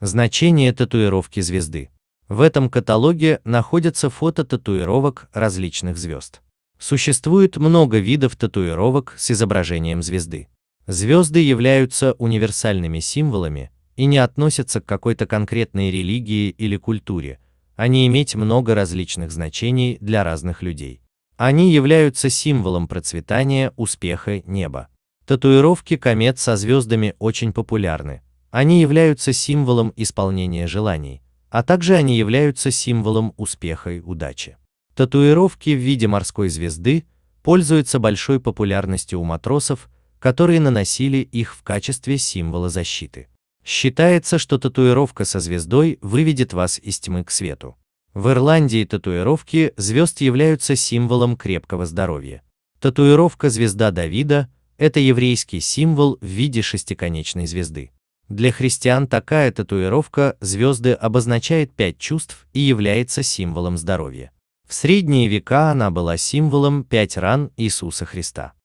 Значение татуировки звезды. В этом каталоге находятся фото татуировок различных звезд. Существует много видов татуировок с изображением звезды. Звезды являются универсальными символами и не относятся к какой-то конкретной религии или культуре, Они не иметь много различных значений для разных людей. Они являются символом процветания, успеха, неба. Татуировки комет со звездами очень популярны, они являются символом исполнения желаний, а также они являются символом успеха и удачи. Татуировки в виде морской звезды пользуются большой популярностью у матросов, которые наносили их в качестве символа защиты. Считается, что татуировка со звездой выведет вас из тьмы к свету. В Ирландии татуировки звезд являются символом крепкого здоровья. Татуировка звезда Давида – это еврейский символ в виде шестиконечной звезды. Для христиан такая татуировка звезды обозначает пять чувств и является символом здоровья. В средние века она была символом пять ран Иисуса Христа.